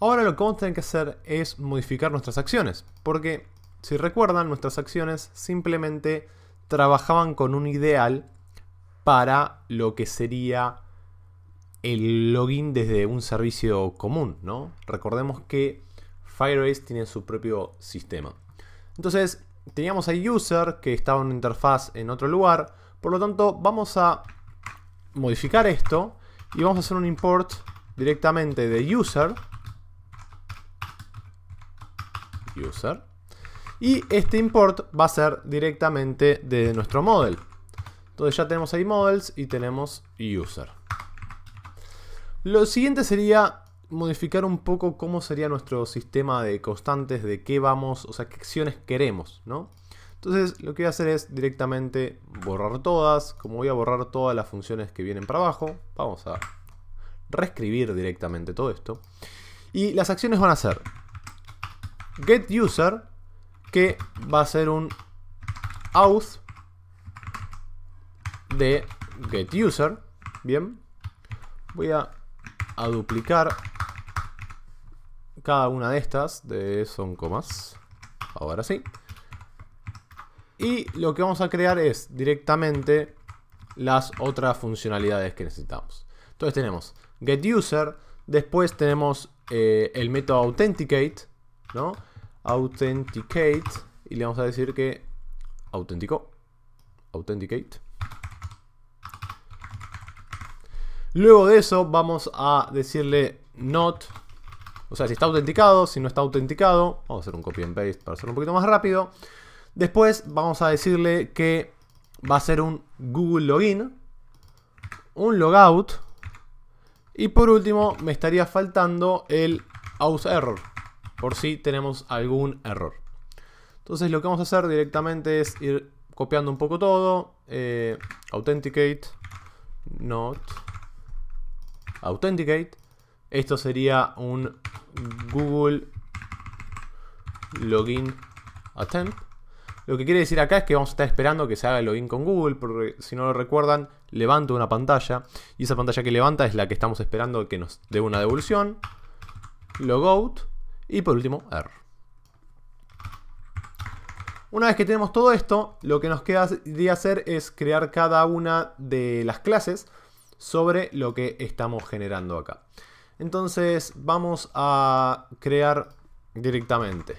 Ahora lo que vamos a tener que hacer es modificar nuestras acciones, porque si recuerdan, nuestras acciones simplemente trabajaban con un ideal para lo que sería el login desde un servicio común, ¿no? Recordemos que Firebase tiene su propio sistema. Entonces, teníamos a user que estaba en una interfaz en otro lugar, por lo tanto, vamos a modificar esto y vamos a hacer un import directamente de user user. Y este import va a ser directamente de nuestro model. Entonces ya tenemos ahí models y tenemos user. Lo siguiente sería modificar un poco cómo sería nuestro sistema de constantes, de qué vamos, o sea, qué acciones queremos, ¿no? Entonces lo que voy a hacer es directamente borrar todas, como voy a borrar todas las funciones que vienen para abajo, vamos a reescribir directamente todo esto. Y las acciones van a ser getUser que va a ser un auth de getUser. Bien, voy a, duplicar cada una de estas, de son comas. Ahora sí. Y lo que vamos a crear es directamente las otras funcionalidades que necesitamos. Entonces tenemos getUser, después tenemos eh, el método authenticate, ¿no? Authenticate y le vamos a decir que autenticó. Authenticate. Luego de eso vamos a decirle not. O sea, si está autenticado, si no está autenticado. Vamos a hacer un copy and paste para ser un poquito más rápido. Después vamos a decirle que va a ser un Google Login. Un logout. Y por último me estaría faltando el auserror error por si tenemos algún error. Entonces lo que vamos a hacer directamente es ir copiando un poco todo. Eh, authenticate, not, authenticate. Esto sería un Google login attempt. Lo que quiere decir acá es que vamos a estar esperando que se haga el login con Google, porque si no lo recuerdan, levanto una pantalla. Y esa pantalla que levanta es la que estamos esperando que nos dé una devolución. Logout. Y por último, R. Una vez que tenemos todo esto, lo que nos queda de hacer es crear cada una de las clases sobre lo que estamos generando acá. Entonces vamos a crear directamente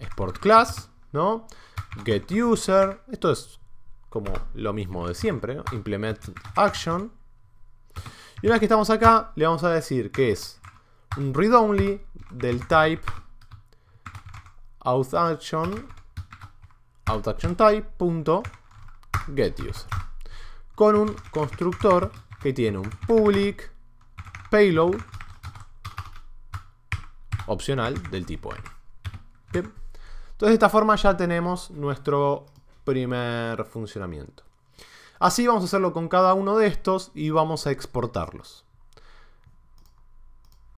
export class, ¿no? Get user, esto es como lo mismo de siempre, implement action. Y una vez que estamos acá, le vamos a decir que es un read only del type outAction con un constructor que tiene un public payload opcional del tipo n. Entonces de esta forma ya tenemos nuestro primer funcionamiento. Así vamos a hacerlo con cada uno de estos y vamos a exportarlos.